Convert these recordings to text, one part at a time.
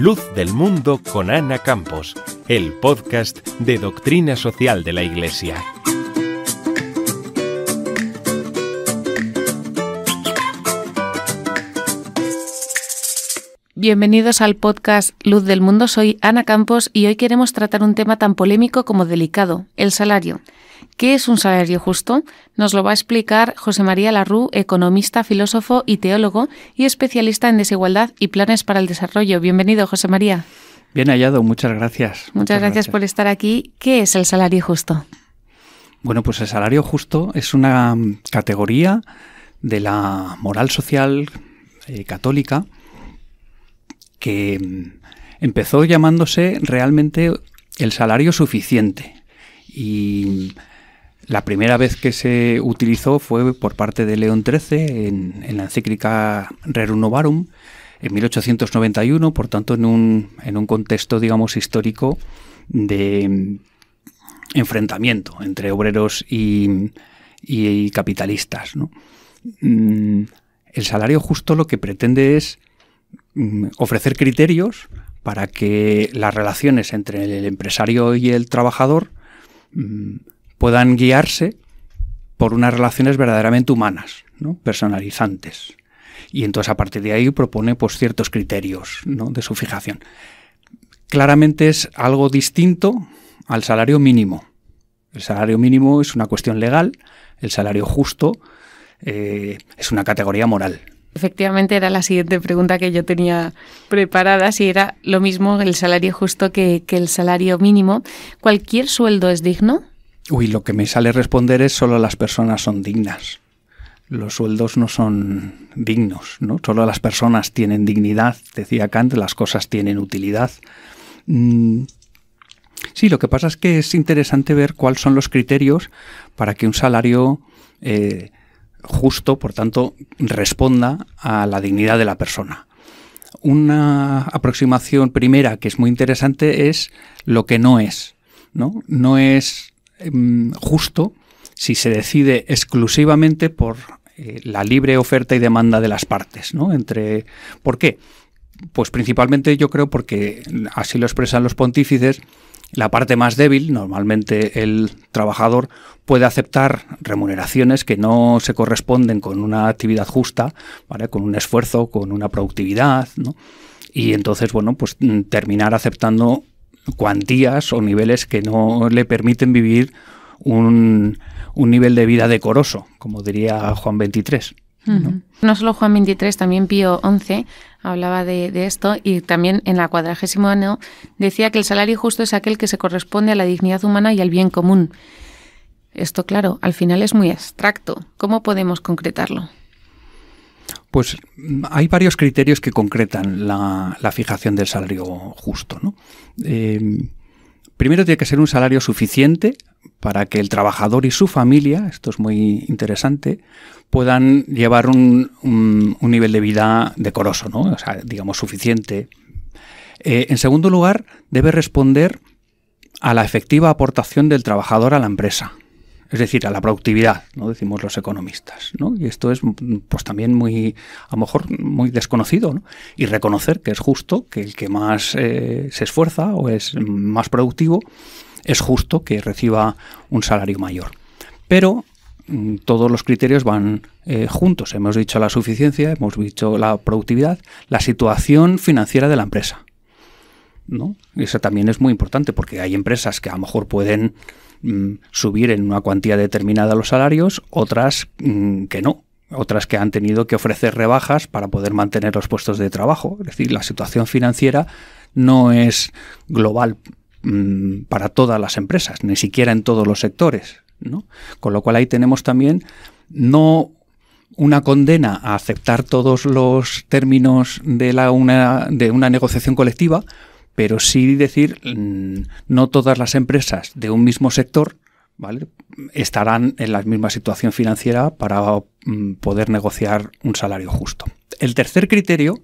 Luz del Mundo con Ana Campos, el podcast de Doctrina Social de la Iglesia. Bienvenidos al podcast Luz del Mundo, soy Ana Campos y hoy queremos tratar un tema tan polémico como delicado, el salario. ¿Qué es un salario justo? Nos lo va a explicar José María Larrú, economista, filósofo y teólogo y especialista en desigualdad y planes para el desarrollo. Bienvenido, José María. Bien hallado, muchas gracias. Muchas, gracias, por estar aquí. ¿Qué es el salario justo? Bueno, pues el salario justo es una categoría de la moral social eh, católica que empezó llamándose realmente el salario suficiente. Y la primera vez que se utilizó fue por parte de León XIII en, la encíclica Rerum Novarum en 1891, por tanto en un, contexto, digamos, histórico de enfrentamiento entre obreros y, capitalistas. Mm, el salario justo lo que pretende es mm, ofrecer criterios para que las relaciones entre el empresario y el trabajador mm, puedan guiarse por unas relaciones verdaderamente humanas, ¿no? personalizantes. Y entonces a partir de ahí propone pues, ciertos criterios ¿no? de su fijación. Claramente es algo distinto al salario mínimo. El salario mínimo es una cuestión legal, el salario justo eh, es una categoría moral. Efectivamente, era la siguiente pregunta que yo tenía preparada, si era lo mismo el salario justo que el salario mínimo. ¿Cualquier sueldo es digno? Uy, lo que me sale responder es solo las personas son dignas. Los sueldos no son dignos, ¿no? Solo las personas tienen dignidad, decía Kant, las cosas tienen utilidad. Mm. Sí, lo que pasa es que es interesante ver cuáles son los criterios para que un salario eh, justo, por tanto, responda a la dignidad de la persona. Una aproximación primera que es muy interesante es lo que no es. ¿no? no es Em, justo si se decide exclusivamente por eh, la libre oferta y demanda de las partes, ¿no? Entre, ¿Por qué? Pues principalmente yo creo porque así lo expresan los pontífices, la parte más débil, normalmente el trabajador, puede aceptar remuneraciones que no se corresponden con una actividad justa, con un esfuerzo, con una productividad, ¿no? y entonces, bueno, pues mm, terminar aceptando cuantías o niveles que no le permiten vivir un, un nivel de vida decoroso, como diría Juan 23. ¿no? solo Juan 23, también Pío 11 hablaba de, esto y también en la cuadragésimo año decía que el salario justo es aquel que se corresponde a la dignidad humana y al bien común. Esto, claro, al final es muy abstracto. ¿Cómo podemos concretarlo? Pues hay varios criterios que concretan la, fijación del salario justo. Eh, primero tiene que ser un salario suficiente para que el trabajador y su familia, esto es muy interesante, puedan llevar un, nivel de vida decoroso, o digamos suficiente. Eh, en segundo lugar, debe responder a la efectiva aportación del trabajador a la empresa es decir, a la productividad, ¿no? decimos los economistas. ¿no? Y esto es pues también muy, a lo mejor, muy desconocido. ¿no? Y reconocer que es justo que el que más eh, se esfuerza o es más productivo, es justo que reciba un salario mayor. Pero mm, todos los criterios van eh, juntos. Hemos dicho la suficiencia, hemos dicho la productividad, la situación financiera de la empresa. ¿no? Y eso también es muy importante porque hay empresas que a lo mejor pueden Mm, subir en una cuantía determinada los salarios, otras mm, que no, otras que han tenido que ofrecer rebajas para poder mantener los puestos de trabajo. Es decir, la situación financiera no es global mm, para todas las empresas, ni siquiera en todos los sectores. Con lo cual ahí tenemos también no una condena a aceptar todos los términos de, la una, de una negociación colectiva, pero sí decir, mm, no todas las empresas de un mismo sector estarán en la misma situación financiera para mm, poder negociar un salario justo. El tercer criterio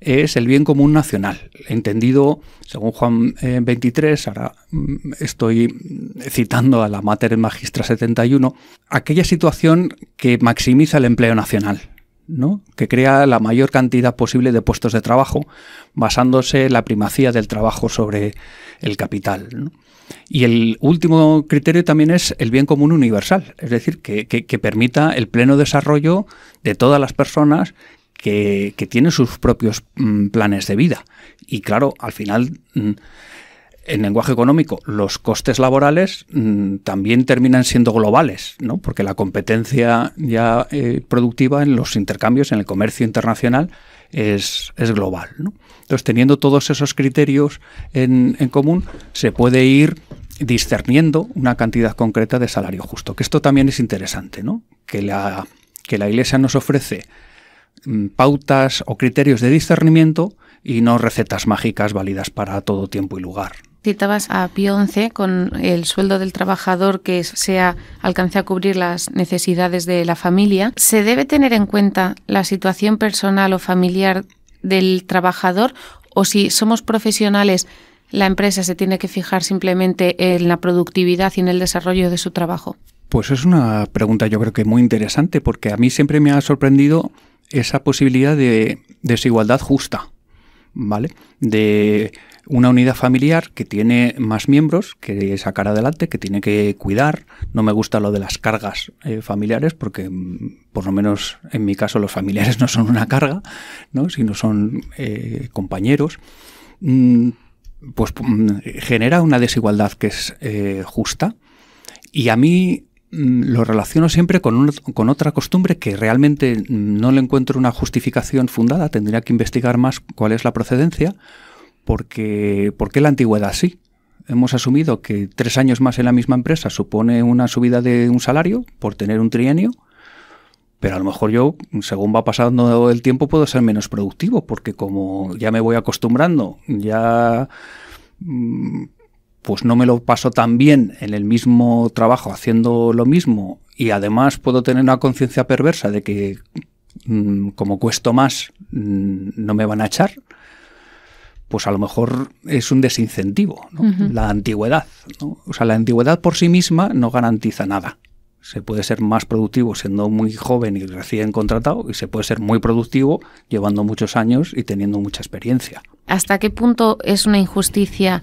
es el bien común nacional, entendido según Juan 23, eh, ahora mm, estoy citando a la Mater Magistra 71, aquella situación que maximiza el empleo nacional, que crea la mayor cantidad posible de puestos de trabajo, basándose en la primacía del trabajo sobre el capital. Y el último criterio también es el bien común universal, es decir, que, permita el pleno desarrollo de todas las personas que, tienen sus propios mm, planes de vida. Y claro, al final... Mm, en lenguaje económico, los costes laborales mm, también terminan siendo globales, ¿no? porque la competencia ya eh, productiva en los intercambios, en el comercio internacional, es, global. ¿no? Entonces, teniendo todos esos criterios en, común, se puede ir discerniendo una cantidad concreta de salario justo, que esto también es interesante, ¿no? que, la, que la Iglesia nos ofrece mm, pautas o criterios de discernimiento y no recetas mágicas válidas para todo tiempo y lugar. Citabas a Pío 11 con el sueldo del trabajador que sea alcance a cubrir las necesidades de la familia. ¿Se debe tener en cuenta la situación personal o familiar del trabajador o si somos profesionales la empresa se tiene que fijar simplemente en la productividad y en el desarrollo de su trabajo? Pues es una pregunta yo creo que muy interesante porque a mí siempre me ha sorprendido esa posibilidad de desigualdad justa, ¿vale? De una unidad familiar que tiene más miembros que sacar adelante, que tiene que cuidar. No me gusta lo de las cargas eh, familiares porque, mm, por lo menos en mi caso, los familiares no son una carga, sino son eh, compañeros. Mm, pues mm, genera una desigualdad que es eh, justa. Y a mí lo relaciono siempre con, con, otra costumbre que realmente no le encuentro una justificación fundada, tendría que investigar más cuál es la procedencia, porque, qué la antigüedad sí. Hemos asumido que tres años más en la misma empresa supone una subida de un salario por tener un trienio, pero a lo mejor yo, según va pasando el tiempo, puedo ser menos productivo, porque como ya me voy acostumbrando, ya mm, pues no me lo paso tan bien en el mismo trabajo haciendo lo mismo y además puedo tener una conciencia perversa de que mm, como cuesto más mm, no me van a echar, pues a lo mejor es un desincentivo, la antigüedad. O sea, la antigüedad por sí misma no garantiza nada. Se puede ser más productivo siendo muy joven y recién contratado y se puede ser muy productivo llevando muchos años y teniendo mucha experiencia. ¿Hasta qué punto es una injusticia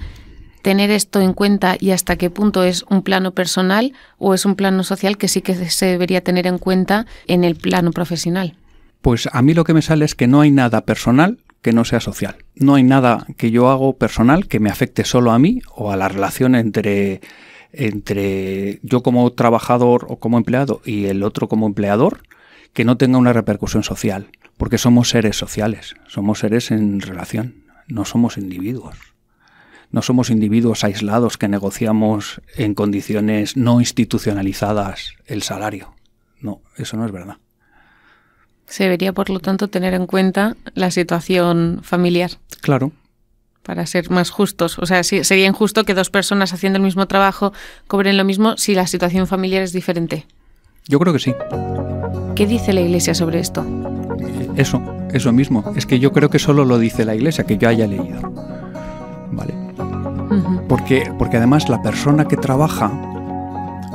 tener esto en cuenta y hasta qué punto es un plano personal o es un plano social que sí que se debería tener en cuenta en el plano profesional? Pues a mí lo que me sale es que no hay nada personal que no sea social. No hay nada que yo hago personal que me afecte solo a mí o a la relación entre entre yo como trabajador o como empleado y el otro como empleador que no tenga una repercusión social, porque somos seres sociales, somos seres en relación, no somos individuos. No somos individuos aislados que negociamos en condiciones no institucionalizadas el salario. No, eso no es verdad. Se debería, por lo tanto, tener en cuenta la situación familiar. Claro. Para ser más justos. O sea, sería injusto que dos personas haciendo el mismo trabajo cobren lo mismo si la situación familiar es diferente. Yo creo que sí. ¿Qué dice la Iglesia sobre esto? Eso, eso mismo. Es que yo creo que solo lo dice la Iglesia, que yo haya leído. ¿Vale? porque, porque además la persona que trabaja,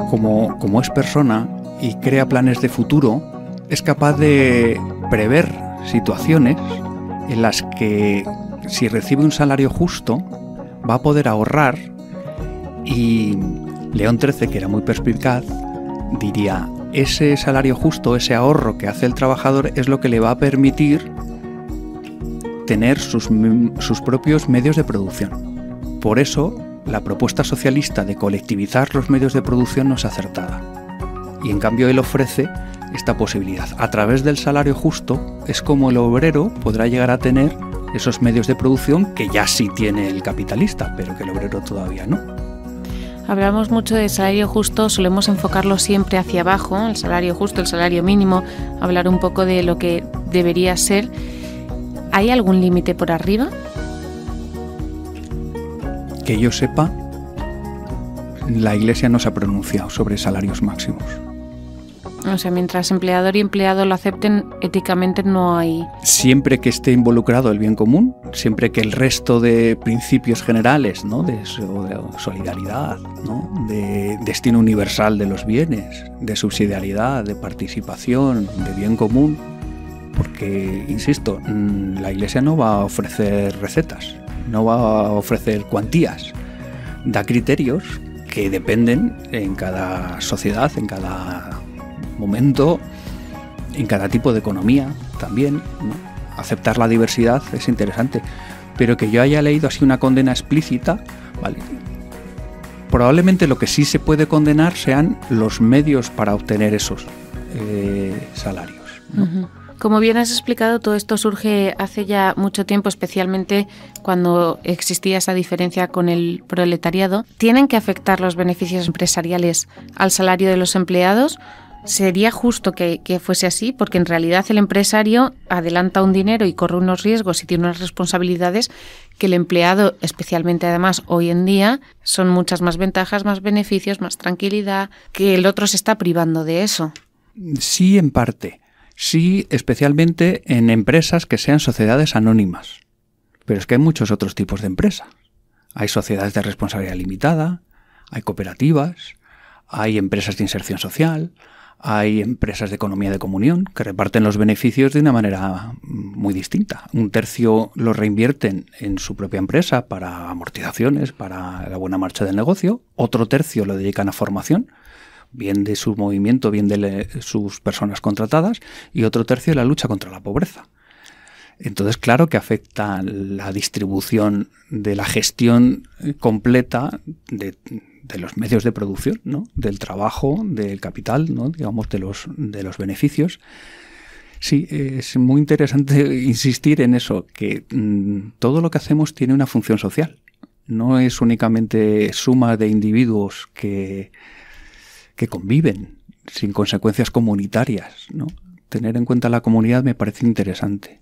como, como es persona y crea planes de futuro, es capaz de prever situaciones en las que si recibe un salario justo va a poder ahorrar y León XIII, que era muy perspicaz, diría, ese salario justo, ese ahorro que hace el trabajador es lo que le va a permitir tener sus, propios medios de producción. Por eso, la propuesta socialista de colectivizar los medios de producción no es acertada. Y en cambio, él ofrece esta posibilidad. A través del salario justo es como el obrero podrá llegar a tener esos medios de producción que ya sí tiene el capitalista, pero que el obrero todavía no. Hablamos mucho de salario justo, solemos enfocarlo siempre hacia abajo, el salario justo, el salario mínimo, hablar un poco de lo que debería ser. ¿Hay algún límite por arriba? Que yo sepa, la Iglesia no se ha pronunciado sobre salarios máximos. O sea, mientras empleador y empleado lo acepten, éticamente no hay... Siempre que esté involucrado el bien común, siempre que el resto de principios generales, ¿no? De, solidaridad, ¿no? De destino universal de los bienes, de subsidiariedad, de participación, de bien común, porque, insisto, mm, la Iglesia no va a ofrecer recetas, no va a ofrecer cuantías, da criterios que dependen en cada sociedad, en cada momento, en cada tipo de economía también. Aceptar la diversidad es interesante, pero que yo haya leído así una condena explícita, Probablemente lo que sí se puede condenar sean los medios para obtener esos eh, salarios. Como bien has explicado, todo esto surge hace ya mucho tiempo, especialmente cuando existía esa diferencia con el proletariado. ¿Tienen que afectar los beneficios empresariales al salario de los empleados sería justo que, fuese así, porque en realidad el empresario adelanta un dinero y corre unos riesgos y tiene unas responsabilidades que el empleado, especialmente además hoy en día, son muchas más ventajas, más beneficios, más tranquilidad, que el otro se está privando de eso. Sí, en parte. Sí, especialmente en empresas que sean sociedades anónimas. Pero es que hay muchos otros tipos de empresas. Hay sociedades de responsabilidad limitada, hay cooperativas, hay empresas de inserción social, hay empresas de economía de comunión que reparten los beneficios de una manera muy distinta. Un tercio lo reinvierten en su propia empresa para amortizaciones, para la buena marcha del negocio, otro tercio lo dedican a formación bien de su movimiento, bien de sus personas contratadas, y otro tercio la lucha contra la pobreza. Entonces, claro que afecta la distribución de la gestión eh, completa de, de los medios de producción, ¿no? del trabajo, del capital, ¿no? digamos, de los, de los beneficios. Sí, es muy interesante insistir en eso, que mm, todo lo que hacemos tiene una función social. No es únicamente suma de individuos que, que conviven sin consecuencias comunitarias. ¿no? Tener en cuenta la comunidad me parece interesante.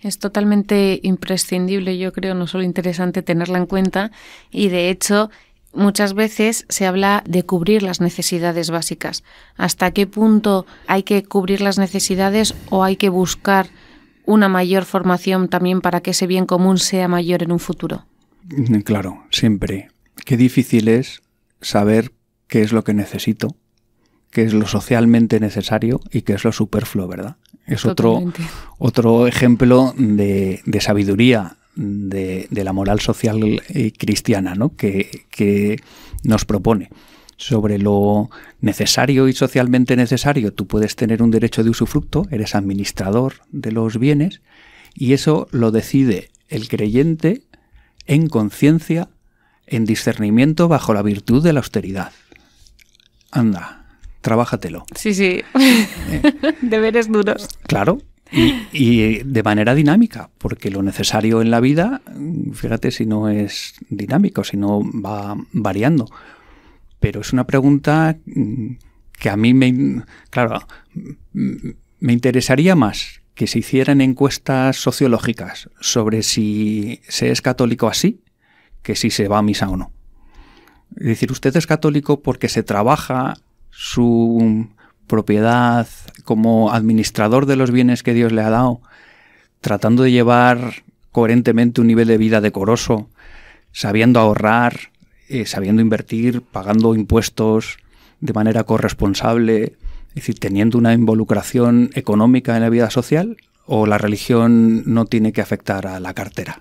Es totalmente imprescindible, yo creo, no solo interesante tenerla en cuenta y de hecho Muchas veces se habla de cubrir las necesidades básicas. ¿Hasta qué punto hay que cubrir las necesidades o hay que buscar una mayor formación también para que ese bien común sea mayor en un futuro? Mm, claro, siempre. Qué difícil es saber qué es lo que necesito, qué es lo socialmente necesario y qué es lo superfluo, ¿verdad? Es otro, otro ejemplo de, de sabiduría de, la moral social eh, cristiana ¿no? que, nos propone sobre lo necesario y socialmente necesario, tú puedes tener un derecho de usufructo, eres administrador de los bienes, y eso lo decide el creyente en conciencia, en discernimiento bajo la virtud de la austeridad. Anda, trabájatelo. Sí, sí. Eh. Deberes duros. Claro, y, de manera dinámica, porque lo necesario en la vida, fíjate si no es dinámico, si no va variando. Pero es una pregunta mm, que a mí me, claro, mm, me interesaría más que se hicieran encuestas sociológicas sobre si se es católico así que si se va a misa o no. Es decir, usted es católico porque se trabaja su propiedad como administrador de los bienes que Dios le ha dado, tratando de llevar coherentemente un nivel de vida decoroso, sabiendo ahorrar, eh, sabiendo invertir, pagando impuestos de manera corresponsable, es decir, teniendo una involucración económica en la vida social, o la religión no tiene que afectar a la cartera.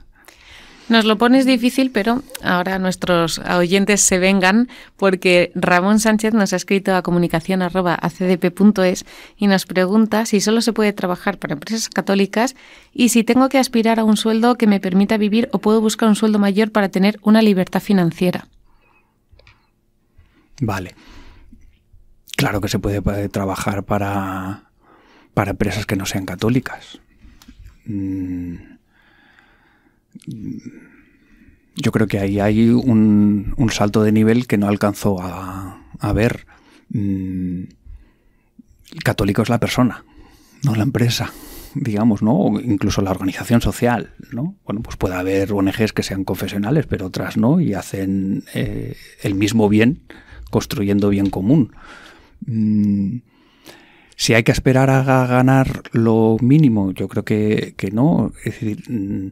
Nos lo pones difícil, pero ahora nuestros oyentes se vengan porque Ramón Sánchez nos ha escrito a comunicación.acdp.es y nos pregunta si solo se puede trabajar para empresas católicas y si tengo que aspirar a un sueldo que me permita vivir o puedo buscar un sueldo mayor para tener una libertad financiera. Vale. Claro que se puede eh, trabajar para, para empresas que no sean católicas. Mm yo creo que ahí hay un, salto de nivel que no alcanzó a, ver. Mm, el católico es la persona, no la empresa digamos, ¿no? O incluso la organización social, ¿no? Bueno, pues puede haber ONGs que sean confesionales, pero otras no, y hacen eh, el mismo bien construyendo bien común. Mm, si hay que esperar a ganar lo mínimo, yo creo que, no. Es decir, mm,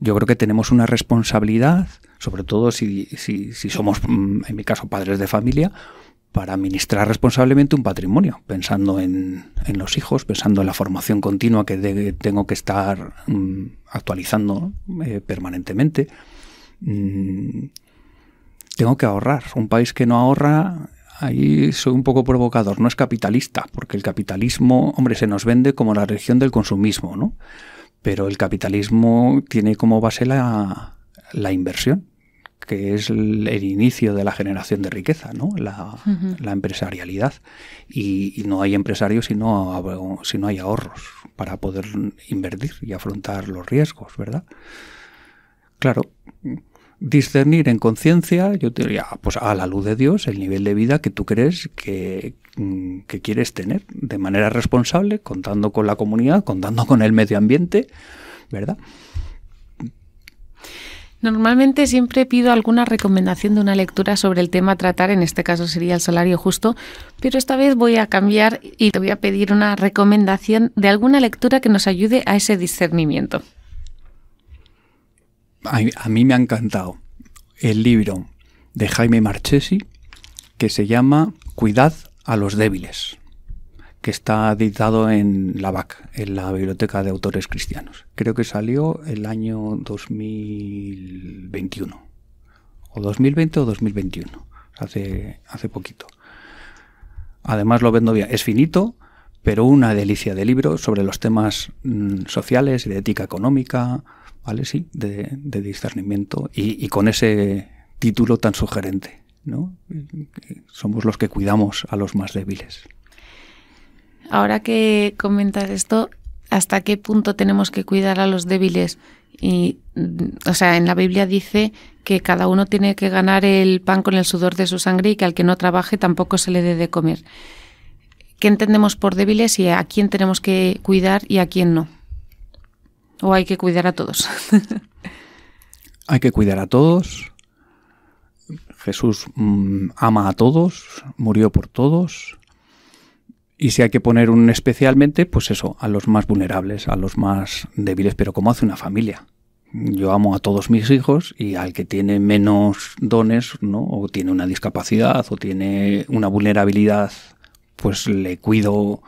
yo creo que tenemos una responsabilidad, sobre todo si, si, si somos, mm, en mi caso, padres de familia, para administrar responsablemente un patrimonio, pensando en, los hijos, pensando en la formación continua que tengo que estar mm, actualizando eh, permanentemente. Mm, tengo que ahorrar. Un país que no ahorra, ahí soy un poco provocador, no es capitalista, porque el capitalismo, hombre, se nos vende como la religión del consumismo, ¿no? Pero el capitalismo tiene como base la, la inversión, que es el, inicio de la generación de riqueza, ¿no? la, empresarialidad. Y, no hay empresarios si no, si no hay ahorros para poder invertir y afrontar los riesgos, ¿verdad? Claro, discernir en conciencia, yo diría, pues a la luz de Dios, el nivel de vida que tú crees que, Mm, que quieres tener de manera responsable, contando con la comunidad, contando con el medio ambiente, ¿verdad? Normalmente siempre pido alguna recomendación de una lectura sobre el tema a tratar, en este caso sería el salario justo, pero esta vez voy a cambiar y te voy a pedir una recomendación de alguna lectura que nos ayude a ese discernimiento. A, a mí me ha encantado el libro de Jaime Marchesi que se llama Cuidad a los débiles, que está editado en la BAC, en la Biblioteca de Autores Cristianos. Creo que salió el año 2021, o 2020 o 2021, hace, hace poquito. Además lo vendo bien, es finito, pero una delicia de libro sobre los temas mm, sociales y de ética económica, ¿vale? Sí, de, discernimiento y con ese título tan sugerente. Somos los que cuidamos a los más débiles. Ahora que comentas esto, ¿hasta qué punto tenemos que cuidar a los débiles? o sea, en la Biblia dice que cada uno tiene que ganar el pan con el sudor de su sangre y que al que no trabaje tampoco se le dé de comer. ¿Qué entendemos por débiles y a quién tenemos que cuidar y a quién no? ¿O hay que cuidar a todos? hay que cuidar a todos Jesús mm, ama a todos, murió por todos. Y si hay que poner un especialmente, pues eso, a los más vulnerables, a los más débiles, pero como hace una familia. Yo amo a todos mis hijos y al que tiene menos dones, O tiene una discapacidad o tiene una vulnerabilidad, pues le cuido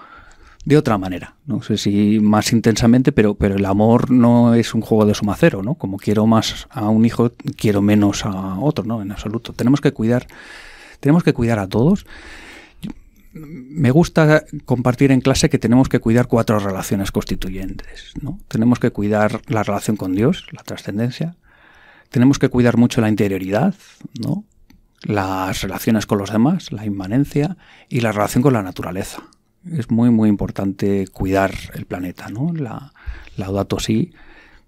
de otra manera. No sé si más intensamente, pero, pero el amor no es un juego de suma cero, ¿no? Como quiero más a un hijo, quiero menos a otro, ¿no? En absoluto. Tenemos que cuidar, tenemos que cuidar a todos. Me gusta compartir en clase que tenemos que cuidar cuatro relaciones constituyentes, ¿no? Tenemos que cuidar la relación con Dios, la trascendencia. Tenemos que cuidar mucho la interioridad, ¿no? las relaciones con los demás, la inmanencia y la relación con la naturaleza es muy, muy importante cuidar el planeta, La, laudato si,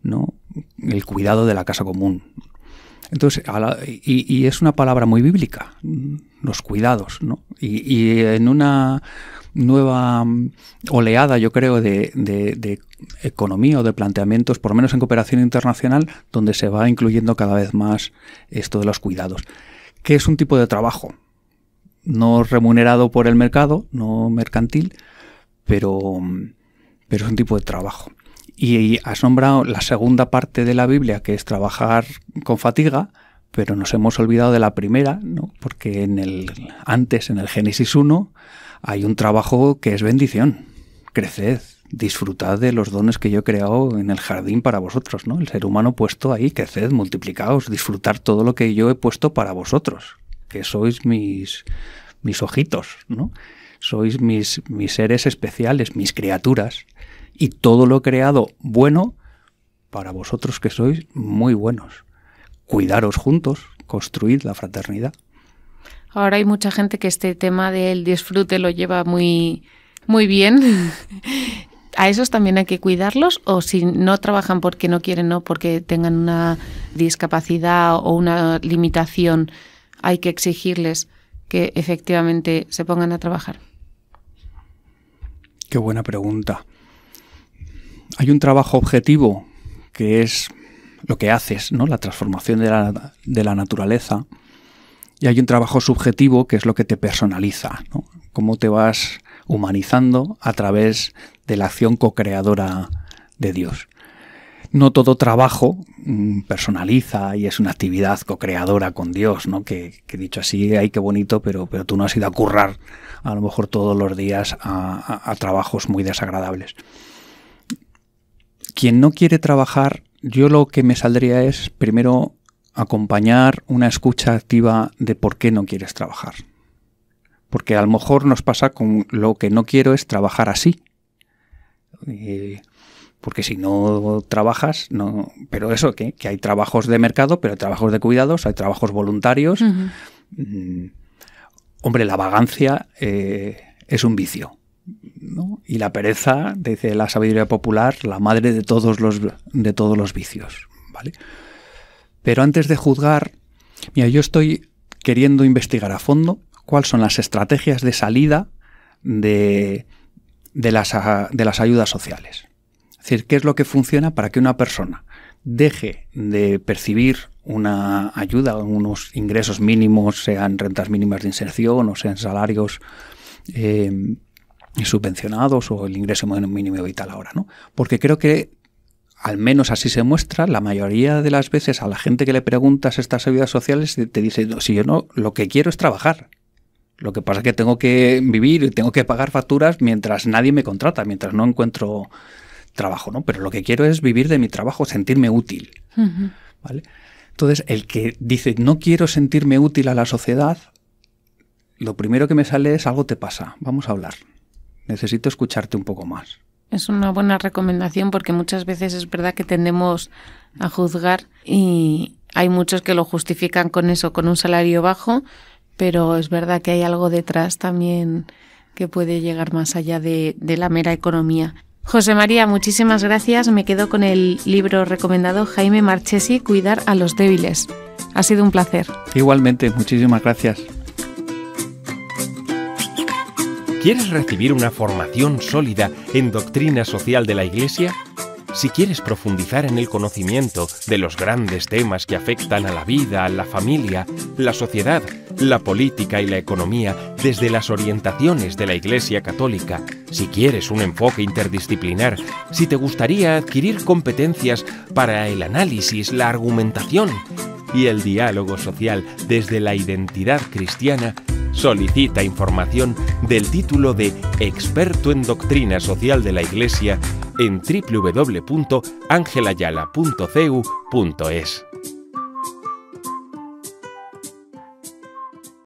¿no? El cuidado de la casa común. Entonces, y, es una palabra muy bíblica, los cuidados, ¿no? Y, en una nueva oleada, yo creo, de, de, economía o de planteamientos, por lo menos en cooperación internacional, donde se va incluyendo cada vez más esto de los cuidados, que es un tipo de trabajo, no remunerado por el mercado, no mercantil, pero, pero es un tipo de trabajo. Y, asombra la segunda parte de la Biblia, que es trabajar con fatiga, pero nos hemos olvidado de la primera, ¿no? porque en el, antes, en el Génesis 1, hay un trabajo que es bendición. Creced, disfrutad de los dones que yo he creado en el jardín para vosotros, ¿no? El ser humano puesto ahí, creced, multiplicaos, disfrutar todo lo que yo he puesto para vosotros que sois mis, mis ojitos, ¿no? Sois mis, mis seres especiales, mis criaturas, y todo lo creado bueno para vosotros que sois muy buenos. Cuidaros juntos, construid la fraternidad. Ahora hay mucha gente que este tema del disfrute lo lleva muy, muy bien. ¿A esos también hay que cuidarlos? ¿O si no trabajan porque no quieren, no porque tengan una discapacidad o una limitación, hay que exigirles que efectivamente se pongan a trabajar? Qué buena pregunta. Hay un trabajo objetivo que es lo que haces, ¿no? La transformación de la, naturaleza. Y hay un trabajo subjetivo que es lo que te personaliza, ¿no? Cómo te vas humanizando a través de la acción co-creadora de Dios no todo trabajo mm, personaliza y es una actividad co-creadora con Dios, ¿no? Que, dicho así, ay, qué bonito, pero, pero tú no has ido a currar a lo mejor todos los días a, trabajos muy desagradables. Quien no quiere trabajar, yo lo que me saldría es primero acompañar una escucha activa de por qué no quieres trabajar. Porque a lo mejor nos pasa con lo que no quiero es trabajar así porque si no trabajas, no. Pero eso, que hay trabajos de mercado, pero hay trabajos de cuidados, hay trabajos voluntarios. Mm, hombre, la vagancia eh, es un vicio. ¿no? Y la pereza, dice la sabiduría popular, la madre de todos los, de todos los vicios. ¿vale? Pero antes de juzgar, mira, yo estoy queriendo investigar a fondo cuáles son las estrategias de salida de, de las ayudas sociales. Es decir, ¿qué es lo que funciona para que una persona deje de percibir una ayuda, unos ingresos mínimos, sean rentas mínimas de inserción o sean salarios eh, subvencionados o el ingreso mínimo vital ahora, ¿no? Porque creo que al menos así se muestra, la mayoría de las veces a la gente que le preguntas estas ayudas sociales te dice, si yo no, lo que quiero es trabajar. Lo que pasa es que tengo que vivir y tengo que pagar facturas mientras nadie me contrata, mientras no encuentro trabajo, ¿no? Pero lo que quiero es vivir de mi trabajo, sentirme útil. ¿Vale? Entonces, el que dice no quiero sentirme útil a la sociedad, lo primero que me sale es algo te pasa, vamos a hablar. Necesito escucharte un poco más. Es una buena recomendación porque muchas veces es verdad que tendemos a juzgar y hay muchos que lo justifican con eso, con un salario bajo, pero es verdad que hay algo detrás también que puede llegar más allá de la mera economía. José María, muchísimas gracias. Me quedo con el libro recomendado Jaime Marchesi, Cuidar a los débiles. Ha sido un placer. Igualmente, muchísimas gracias. ¿Quieres recibir una formación sólida en doctrina social de la Iglesia? Si quieres profundizar en el conocimiento de los grandes temas que afectan a la vida, a la familia, la sociedad, la política y la economía desde las orientaciones de la Iglesia Católica, si quieres un enfoque interdisciplinar, si te gustaría adquirir competencias para el análisis, la argumentación y el diálogo social desde la identidad cristiana, solicita información del título de experto en doctrina social de la Iglesia en www.angelayala.cu.es.